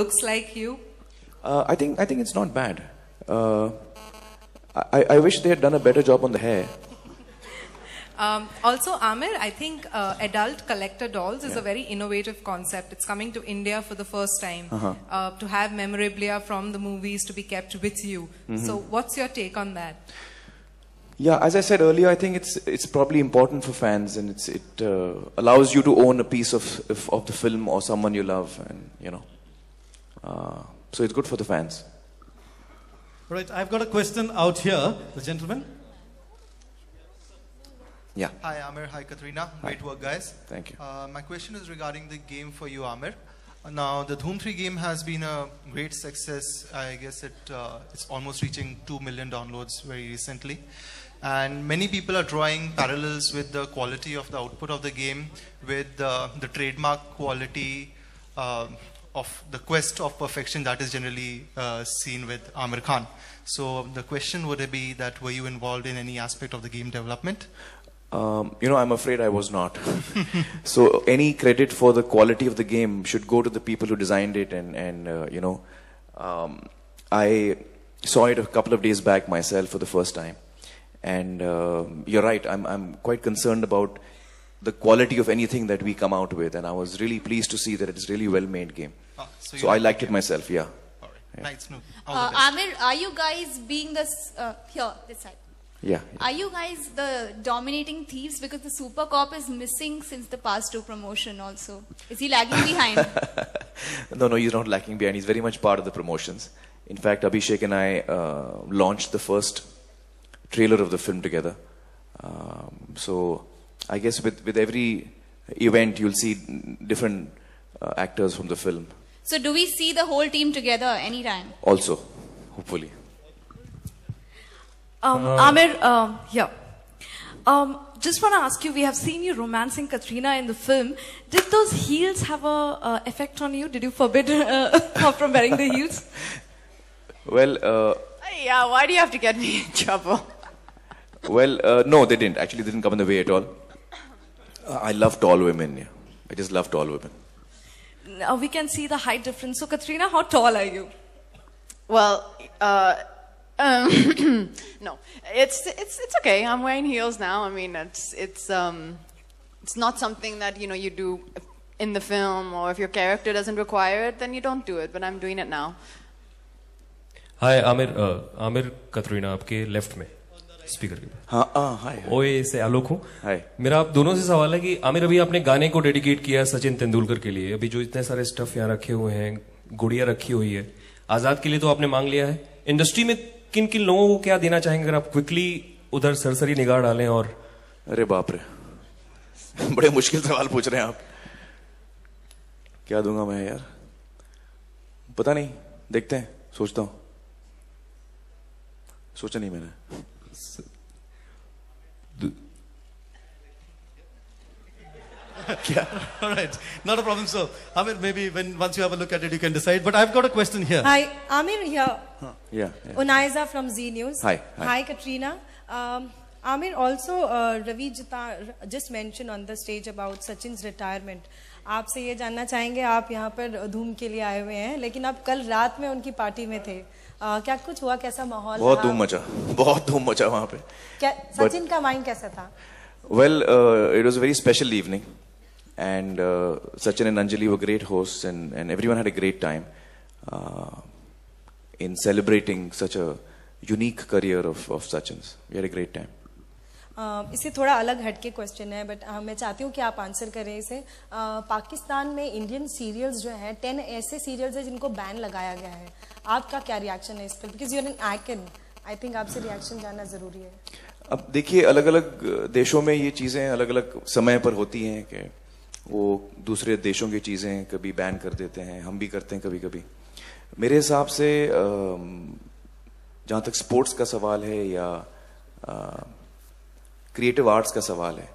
looks like you? Uh, I think I think it's not bad. Uh, I, I wish they had done a better job on the hair. Um, also, Amir, I think uh, adult collector dolls is yeah. a very innovative concept. It's coming to India for the first time uh -huh. uh, to have memorabilia from the movies to be kept with you. Mm -hmm. So, what's your take on that? Yeah, as I said earlier, I think it's it's probably important for fans, and it's it uh, allows you to own a piece of, of of the film or someone you love, and you know. Uh, so it's good for the fans. Right, I've got a question out here, the gentleman. Yeah. Hi, Amir. Hi, Katrina. Hi. Great work, guys. Thank you. Uh, my question is regarding the game for you, Amir. Now, the Doom 3 game has been a great success. I guess it uh, it's almost reaching 2 million downloads very recently. And many people are drawing parallels with the quality of the output of the game, with uh, the trademark quality uh, of the quest of perfection that is generally uh, seen with Amir Khan. So the question would be that were you involved in any aspect of the game development? Um, you know, I'm afraid I was not. so any credit for the quality of the game should go to the people who designed it, and and uh, you know, um, I saw it a couple of days back myself for the first time, and uh, you're right. I'm I'm quite concerned about the quality of anything that we come out with. And I was really pleased to see that it's really well-made game. Ah, so, so I liked it myself, yeah. All right. Yeah. Nice. uh, Amir, are you guys being this, uh, here, this side? Yeah, yeah, Are you guys the dominating thieves because the Super Cop is missing since the past two promotion also? Is he lagging behind? no, no, he's not lagging behind. He's very much part of the promotions. In fact, Abhishek and I uh, launched the first trailer of the film together. Um, so I guess with, with every event, you'll see different uh, actors from the film. So do we see the whole team together anytime? Also, hopefully. Um, uh, Amir, yeah. Um, um, just want to ask you, we have seen you romancing Katrina in the film. Did those heels have a uh, effect on you? Did you forbid uh, her from wearing the heels? well, uh, yeah, why do you have to get me in trouble? well, no, they didn't. Actually, they didn't come in the way at all. Uh, I love tall women. Yeah. I just love tall women. Now we can see the height difference. So, Katrina, how tall are you? Well, uh, um, no, it's it's it's okay. I'm wearing heels now. I mean, it's it's um, it's not something that you know you do in the film, or if your character doesn't require it, then you don't do it. But I'm doing it now. Hi, Amir. Uh, Amir, Katrina, आपके left me. Speaker के हाँ, हाँ ओए से आलोक हूँ मेरा आप दोनों से सवाल है कि आमिर अभी आपने गाने को डेडिकेट किया सचिन तेंदुलकर के लिए अभी जो इतने सारे स्टफ यहाँ रखे हुए हैं गुड़िया रखी हुई है आजाद के लिए तो आपने मांग लिया है इंडस्ट्री में किन किन लोगों को क्या देना चाहेंगे अगर आप क्विकली उधर सरसरी निगाह डालें और अरे बाप रे बड़े मुश्किल सवाल पूछ रहे हैं आप क्या दूंगा मैं यार पता नहीं देखते हैं सोचता हूं सोचा नहीं मैंने yeah, all right. Not a problem. So, Amir, maybe when once you have a look at it, you can decide. But I've got a question here. Hi, Amir here. Huh. Yeah, yeah. from Z News. Hi. Hi, hi Katrina. Um, Amir, also uh, Ravi Jita just mentioned on the stage about Sachin's retirement. आपसे ये जानना चाहेंगे आप यहाँ पर धूम के लिए आए हुए हैं लेकिन आप कल रात में उनकी पार्टी में थे आ, क्या कुछ हुआ कैसा माहौल बहुत धूम मचा बहुत धूम मचा वहाँ पे क्या सचिन But, का माइंड कैसा था well it was very special evening and Sachin and Anjali great host and and everyone had a great time in celebrating such a unique career of of Sachin We had a great time. इससे थोड़ा अलग हटके question है but मैं चाहती हूँ कि आप आंसर करें इसे पाकिस्तान में इंडियन सीरियल्स जो हैं टेन ऐसे सीरियल्स हैं जिनको बैन लगाया गया है आपका क्या रिएक्शन है इस पर because you're an icon I think आपसे रिएक्शन जानना जरूरी है अब देखिए अलग अलग देशों में ये चीज़ें अलग अलग समय पर होती हैं कि वो दूसरे देशों की चीज़ें कभी बैन कर देते हैं हम भी करते हैं कभी कभी मेरे हिसाब से जहाँ तक स्पोर्ट्स का सवाल है या क्रिएटिव आर्ट्स का सवाल है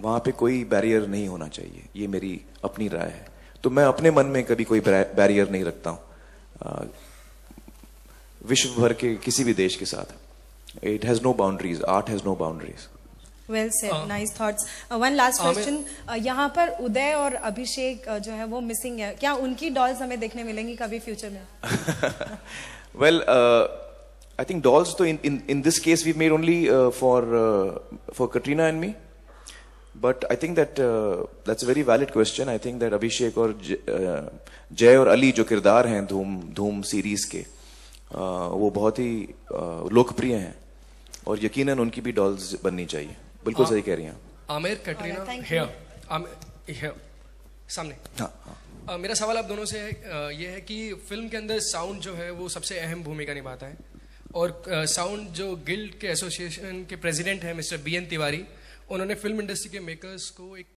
वहां पे कोई बैरियर नहीं होना चाहिए ये मेरी अपनी राय है तो मैं अपने मन में कभी कोई बैरियर नहीं रखता हूं विश्व भर के किसी भी देश के साथ it has no boundaries art has no boundaries well said nice thoughts one last question यहाँ पर उदय और अभिषेक uh, जो है वो मिसिंग है क्या उनकी डॉल्स हमें देखने मिलेंगी कभी फ्यूचर में well well, uh, I think dolls, though, in, in, in this case, we've made only uh, for, uh, for Katrina and me. But I think that uh, that's a very valid question. I think that Abhishek or जय और अली जो किरदार हैं धूम धूम series के वो बहुत ही लोकप्रिय हैं और यकीनन उनकी भी डॉल्स बननी चाहिए बिल्कुल सही कह रही हैं Amir, कटरीना सामने हाँ हाँ Uh, मेरा सवाल आप दोनों से है uh, ये the sound फिल्म the अंदर साउंड जो है वो सबसे अहम भूमिका निभाता और साउंड uh, जो गिल्ड के एसोसिएशन के प्रेसिडेंट हैं मिस्टर बी एन तिवारी उन्होंने फिल्म इंडस्ट्री के मेकर्स को एक